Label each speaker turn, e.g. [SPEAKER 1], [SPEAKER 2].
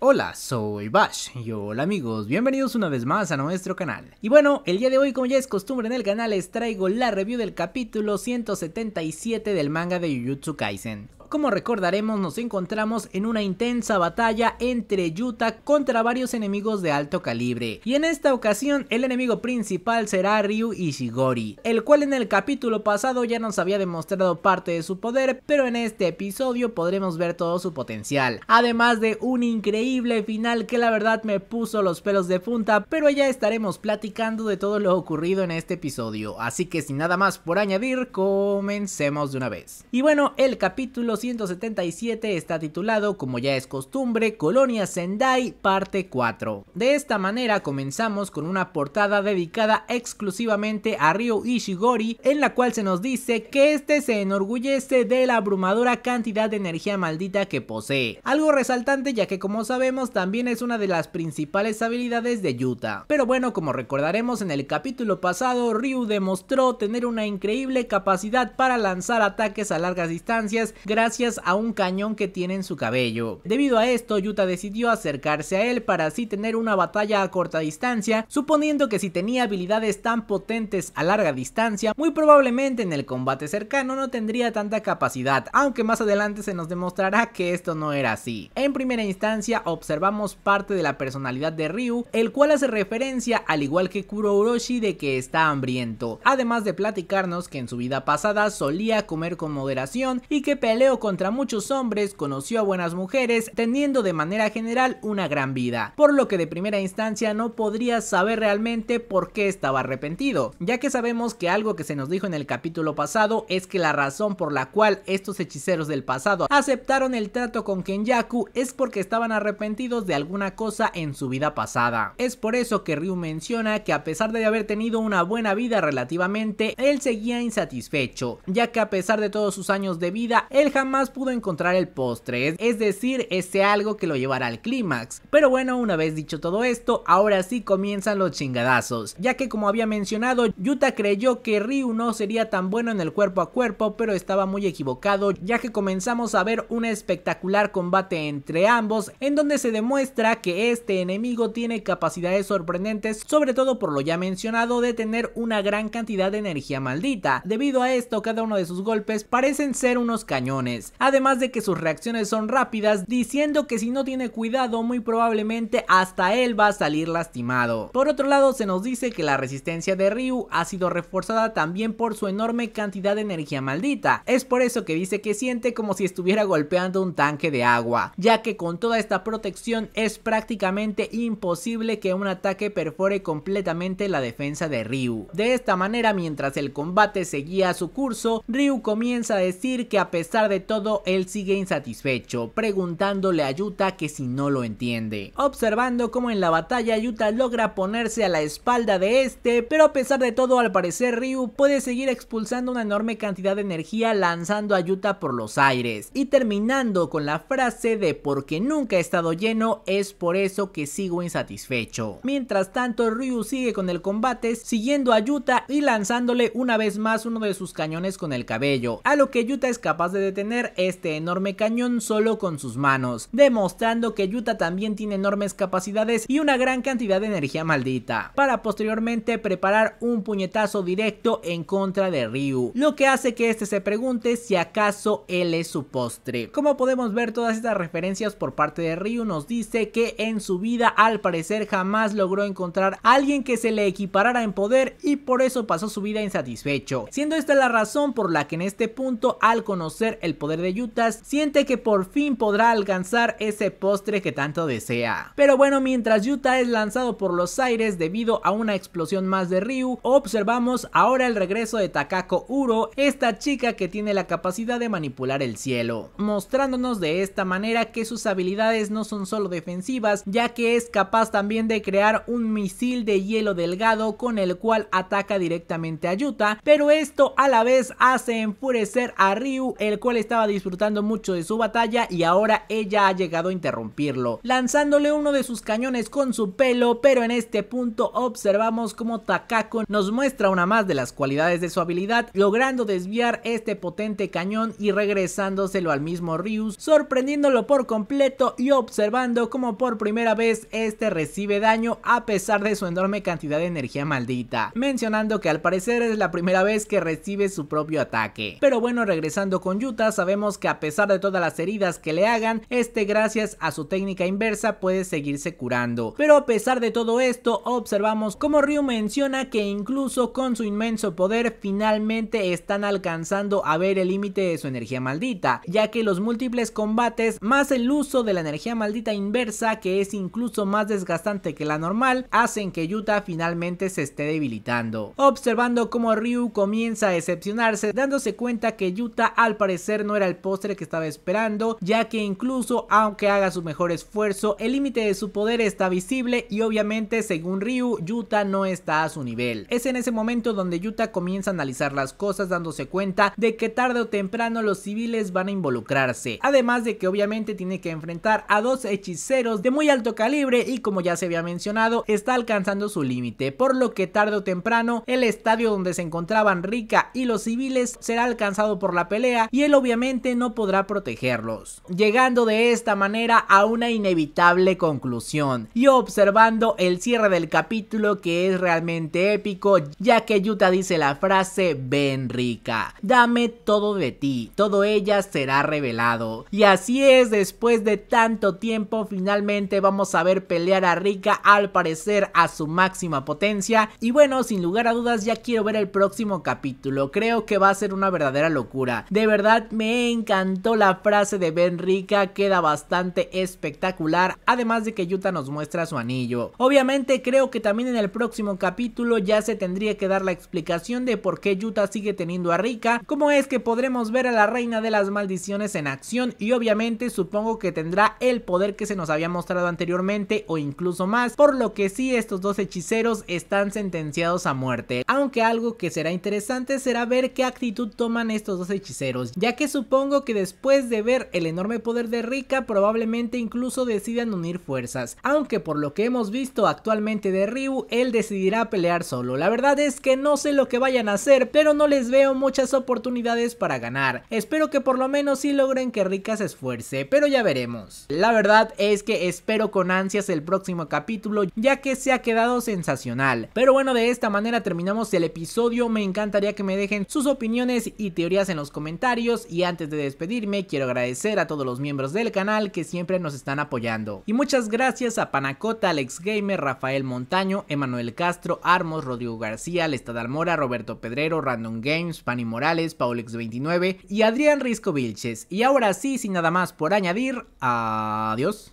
[SPEAKER 1] Hola, soy Bash y hola amigos, bienvenidos una vez más a nuestro canal. Y bueno, el día de hoy como ya es costumbre en el canal les traigo la review del capítulo 177 del manga de Jujutsu Kaisen como recordaremos nos encontramos en una intensa batalla entre Yuta contra varios enemigos de alto calibre, y en esta ocasión el enemigo principal será Ryu Ishigori, el cual en el capítulo pasado ya nos había demostrado parte de su poder, pero en este episodio podremos ver todo su potencial, además de un increíble final que la verdad me puso los pelos de punta, pero ya estaremos platicando de todo lo ocurrido en este episodio, así que sin nada más por añadir, comencemos de una vez. Y bueno, el capítulo 177 está titulado, como ya es costumbre, Colonia Sendai parte 4. De esta manera comenzamos con una portada dedicada exclusivamente a Ryu Ishigori, en la cual se nos dice que este se enorgullece de la abrumadora cantidad de energía maldita que posee. Algo resaltante ya que como sabemos también es una de las principales habilidades de Yuta. Pero bueno, como recordaremos en el capítulo pasado, Ryu demostró tener una increíble capacidad para lanzar ataques a largas distancias gracias gracias a un cañón que tiene en su cabello. Debido a esto, Yuta decidió acercarse a él para así tener una batalla a corta distancia, suponiendo que si tenía habilidades tan potentes a larga distancia, muy probablemente en el combate cercano no tendría tanta capacidad, aunque más adelante se nos demostrará que esto no era así. En primera instancia observamos parte de la personalidad de Ryu, el cual hace referencia al igual que Kuro Uroshi de que está hambriento, además de platicarnos que en su vida pasada solía comer con moderación y que peleó contra muchos hombres, conoció a buenas mujeres, teniendo de manera general una gran vida, por lo que de primera instancia no podría saber realmente por qué estaba arrepentido, ya que sabemos que algo que se nos dijo en el capítulo pasado es que la razón por la cual estos hechiceros del pasado aceptaron el trato con Kenyaku es porque estaban arrepentidos de alguna cosa en su vida pasada. Es por eso que Ryu menciona que a pesar de haber tenido una buena vida relativamente, él seguía insatisfecho, ya que a pesar de todos sus años de vida, él jamás más pudo encontrar el postre, es decir, ese algo que lo llevará al clímax. Pero bueno, una vez dicho todo esto, ahora sí comienzan los chingadazos, ya que como había mencionado, Yuta creyó que Ryu no sería tan bueno en el cuerpo a cuerpo, pero estaba muy equivocado, ya que comenzamos a ver un espectacular combate entre ambos, en donde se demuestra que este enemigo tiene capacidades sorprendentes, sobre todo por lo ya mencionado de tener una gran cantidad de energía maldita. Debido a esto, cada uno de sus golpes parecen ser unos cañones además de que sus reacciones son rápidas diciendo que si no tiene cuidado muy probablemente hasta él va a salir lastimado. Por otro lado se nos dice que la resistencia de Ryu ha sido reforzada también por su enorme cantidad de energía maldita, es por eso que dice que siente como si estuviera golpeando un tanque de agua, ya que con toda esta protección es prácticamente imposible que un ataque perfore completamente la defensa de Ryu. De esta manera mientras el combate seguía su curso, Ryu comienza a decir que a pesar de todo, él sigue insatisfecho, preguntándole a Yuta que si no lo entiende. Observando cómo en la batalla Yuta logra ponerse a la espalda de este, pero a pesar de todo, al parecer Ryu puede seguir expulsando una enorme cantidad de energía lanzando a Yuta por los aires y terminando con la frase de porque nunca he estado lleno es por eso que sigo insatisfecho. Mientras tanto Ryu sigue con el combate siguiendo a Yuta y lanzándole una vez más uno de sus cañones con el cabello, a lo que Yuta es capaz de detener este enorme cañón solo con sus manos, demostrando que Yuta también tiene enormes capacidades y una gran cantidad de energía maldita, para posteriormente preparar un puñetazo directo en contra de Ryu, lo que hace que este se pregunte si acaso él es su postre. Como podemos ver todas estas referencias por parte de Ryu nos dice que en su vida al parecer jamás logró encontrar a alguien que se le equiparara en poder y por eso pasó su vida insatisfecho, siendo esta la razón por la que en este punto al conocer el poder de Yuta siente que por fin podrá alcanzar ese postre que tanto desea. Pero bueno, mientras Yuta es lanzado por los aires debido a una explosión más de Ryu, observamos ahora el regreso de Takako Uro, esta chica que tiene la capacidad de manipular el cielo, mostrándonos de esta manera que sus habilidades no son solo defensivas, ya que es capaz también de crear un misil de hielo delgado con el cual ataca directamente a Yuta, pero esto a la vez hace enfurecer a Ryu, el cual estaba disfrutando mucho de su batalla y ahora ella ha llegado a interrumpirlo, lanzándole uno de sus cañones con su pelo, pero en este punto observamos como Takako nos muestra una más de las cualidades de su habilidad, logrando desviar este potente cañón y regresándoselo al mismo Ryus, sorprendiéndolo por completo y observando como por primera vez este recibe daño a pesar de su enorme cantidad de energía maldita, mencionando que al parecer es la primera vez que recibe su propio ataque. Pero bueno, regresando con Yutas sabemos que a pesar de todas las heridas que le hagan, este gracias a su técnica inversa puede seguirse curando. Pero a pesar de todo esto, observamos como Ryu menciona que incluso con su inmenso poder finalmente están alcanzando a ver el límite de su energía maldita, ya que los múltiples combates más el uso de la energía maldita inversa que es incluso más desgastante que la normal, hacen que Yuta finalmente se esté debilitando. Observando cómo Ryu comienza a decepcionarse, dándose cuenta que Yuta al parecer no era el postre que estaba esperando, ya que incluso aunque haga su mejor esfuerzo, el límite de su poder está visible y obviamente según Ryu, Yuta no está a su nivel. Es en ese momento donde Yuta comienza a analizar las cosas dándose cuenta de que tarde o temprano los civiles van a involucrarse, además de que obviamente tiene que enfrentar a dos hechiceros de muy alto calibre y como ya se había mencionado, está alcanzando su límite, por lo que tarde o temprano el estadio donde se encontraban Rika y los civiles será alcanzado por la pelea y él obviamente no podrá protegerlos, llegando de esta manera a una inevitable conclusión y observando el cierre del capítulo que es realmente épico ya que Yuta dice la frase ven rica, dame todo de ti, todo ella será revelado y así es después de tanto tiempo finalmente vamos a ver pelear a Rika al parecer a su máxima potencia y bueno sin lugar a dudas ya quiero ver el próximo capítulo, creo que va a ser una verdadera locura, de verdad me encantó la frase de Ben Rica, queda bastante espectacular, además de que Yuta nos muestra su anillo. Obviamente creo que también en el próximo capítulo ya se tendría que dar la explicación de por qué Yuta sigue teniendo a Rika, como es que podremos ver a la reina de las maldiciones en acción y obviamente supongo que tendrá el poder que se nos había mostrado anteriormente o incluso más, por lo que sí estos dos hechiceros están sentenciados a muerte. Aunque algo que será interesante será ver qué actitud toman estos dos hechiceros, ya que su supongo que después de ver el enorme poder de Rika probablemente incluso decidan unir fuerzas, aunque por lo que hemos visto actualmente de Ryu, él decidirá pelear solo. La verdad es que no sé lo que vayan a hacer, pero no les veo muchas oportunidades para ganar. Espero que por lo menos sí logren que Rika se esfuerce, pero ya veremos. La verdad es que espero con ansias el próximo capítulo, ya que se ha quedado sensacional. Pero bueno, de esta manera terminamos el episodio, me encantaría que me dejen sus opiniones y teorías en los comentarios y antes de despedirme quiero agradecer a todos los miembros del canal que siempre nos están apoyando. Y muchas gracias a Panacota, Alex Gamer, Rafael Montaño, Emanuel Castro, Armos, Rodrigo García, Lestad Almora, Roberto Pedrero, Random Games, Pani Morales, Paulex29 y Adrián Risco Vilches. Y ahora sí, sin nada más por añadir, adiós.